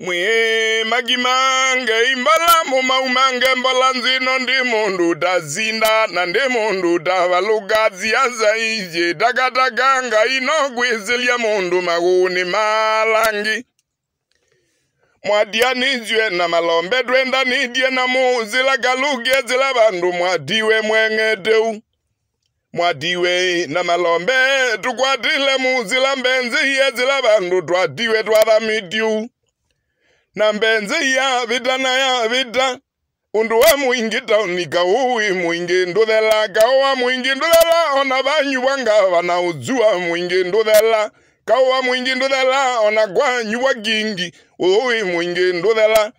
mwemagimanga imbala mumaumanga mbola nzino ndi mundu tazinda na ndi mundu tavalugazi azaije takataganga inogwizilya mundu maguni malangi mwadiyanizwe na malombe twenda nidye na muuzila galuge zila bandu mwadiwe mwengetewu mwadiwe na malombe tukwatile muuzila mbenzi ye zila bandu twadiwe twathamidyewu na mbenzi yavita na yavita unduwe mwingi taunika uwi mwingi nduthela kauwa mwingi nduthela ona vanyuwa ngava na udzua mwingi nduthela kauwa mwingi nduthela ona gwanyuwa gingi uwi mwingi nduthela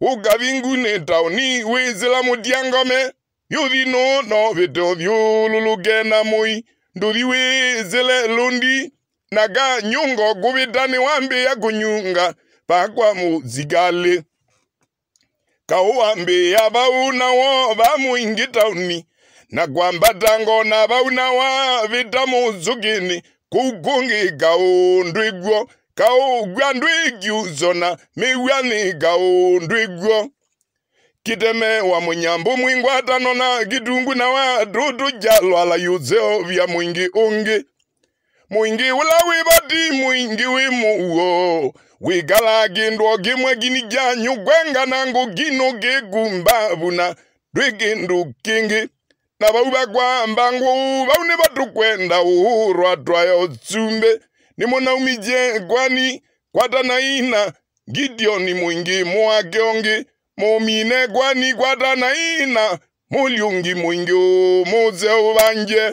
ukavinguni tauni wizila mutyangome yuthino no vito vyululuke na mui nduthi wizile lundi naga nyungo guvitani wambi ya kunyunga pakwa muzigale kauwambeya vaunawo vamuingi tauni na gwambatango na wa vita muzugini kugungi gaundwigwo kaugwandwigiuzona miwani gaundwigwo kiteme wa munyambu na gidungu na wadudu jalwala yuzeo vya mwingi ungi mwingi ula wibadi muingi wimuwo wigala gindwo gimwe gini gyanyu gwenga nango gino gigumba buna dwigindu kingi na bau bagwamba ngu bau ni batukwenda uhurwa twayo tsumbe nimunaumije gwani kwatanaina gideoni mwingi muageongi mumine gwani kwatanaina mulyungi mwingi umuze ubanje